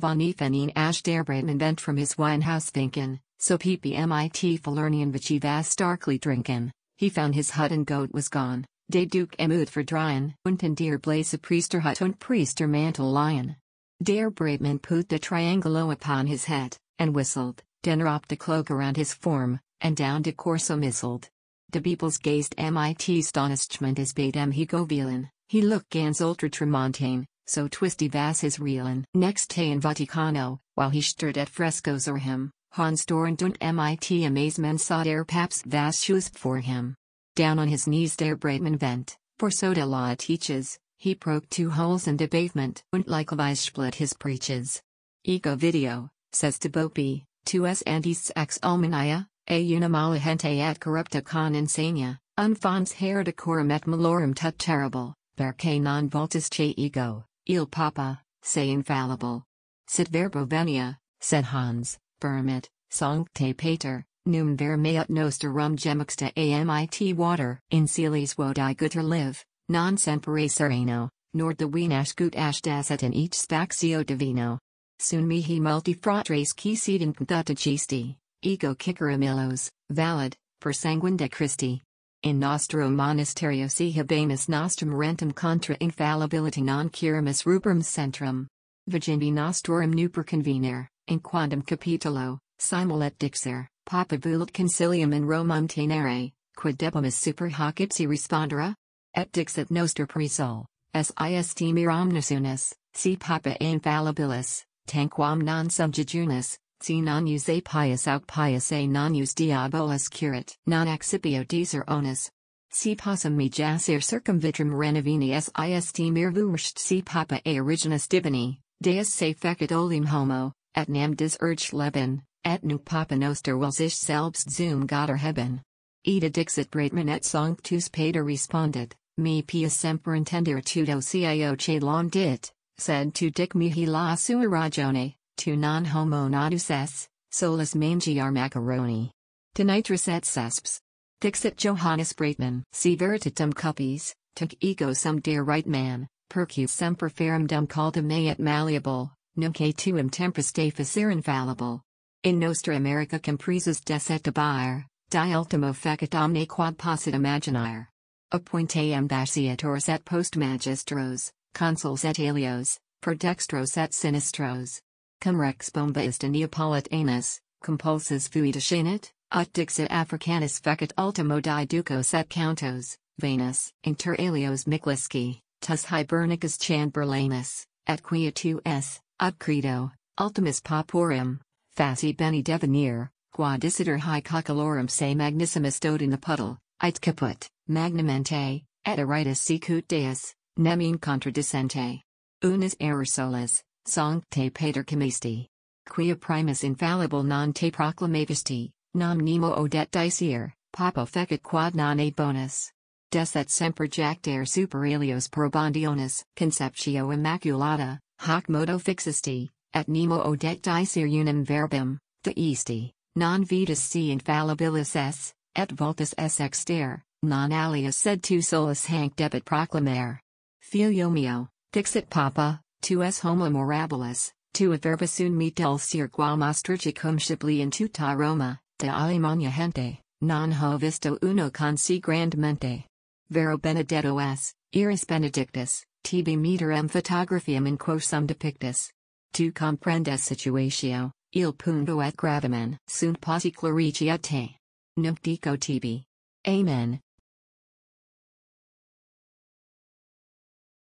Vaniphenine Ashdarbraten bent from his winehouse Vinken, so PPMIT Falernian Vachivas starkly drinken. He found his hut and goat was gone, de duke emut for dryen, und in der blaze priester hut und priester mantle lion. Der Braitman put the triangulo upon his head, and whistled, den wrapped the cloak around his form, and down de corso missled. De peoples gazed mit astonishment as bade em he go vielen, he looked ganz ultra tramontane, so twisty vas his reelin. Next day in Vaticano, while he stirred at frescoes or him, Hans Dorn und MIT amazement saw their pap's vas shoes for him. Down on his knees der Breitman vent, for so de law teaches, he broke two holes in the pavement und likewise split his preaches. Ego video, says to Bopi, to S antis ex almania, a unimala gente ad corrupta con insania, unfons hair decorum et malorum tut terrible, verke non vultus che ego. Il Papa, say infallible. Sit verbo venia, said Hans, permit, sancte pater, num ver meat nostrum gemixta amit water. In celis wodi guter live, non sempre sereno, nor the wienash gut ash dasset in each spaxio divino. Sun mihi multi fratres qui sedent thutacisti, ego amillos, valid, per sanguine de Christi. In nostro si habemus nostrum rentum contra infallibility non curamus rubrum centrum. Virginbi nostrum nuper convener, in quantum capitulo, et dixer, popabulit concilium in Romam tenere, quid depimus super hoc ipsi respondera? Et dixit noster presol, sist miram nasunus, si papa infallibilis, tanquam non subjegunis, si non use a pius aut pius a non use diabolus curat non accipio deser onus. Si possum me jacer circumvitrum renovini ist mirvursht si papa a originus divini, deus se fecit olim homo, et nam dis urge leben, et nu papa noster wills ish selbst zum gotter heben. Ida dixit Breitman et sanctus pater responded, me pius semper intendere tuto cio che long dit, sed tu dic mihi la sua ragione, to non-homonatus solus mangiar macaroni. To nitrous et cesps. Dixit Johannes Breitman. Si veritatum cupis, tunc ego sum dare right man, percute semper feram dum me et malleable, nunc tuum temperis de facere infallible. In Nostra America comprises desetabire, di ultimo fecit omne quad possit imaginire. Appointe ambasciators et post magistros, consuls et alios, per dextros et sinistros cum rex bombaista neapolitanus, compulsus fuitascinit, ut dixit africanus fecit ultimo diducos et countos, Venus, inter alios Michliski. tus Hibernicus chamberlainus, et quia tu es, ut credo, ultimus paporum, faci beni devenir, qua disitor high coccolorum se magnissimus dod in the puddle, it caput, magnamente, et eritus sicut deus, nemine contradicente. Unis error solas, te Pater Chemisti. Quia primus infallible non te proclamavisti, nam nemo odet dicere, papa fecit quad non a bonus. Deset semper jactare superilios probandionis, conceptio immaculata, hoc modo fixisti, et nemo odet dicere unum verbum, deisti, non vetus si infallibilis s, et vultus s exter, non alias sed tu solus hanc debit proclamare. Filio mio, dixit papa, es Homo mirabilis, 2 Averbasum cum cirqual in tuta Roma, de Alemania gente, non ho visto uno consi grandmente. Vero Benedetto S., Iris Benedictus, TB meterem photographiam in quo sum depictus. Tu comprendes situatio, il punto et gravamen, sunt posi claricia te. Nunc dico tibi. Amen.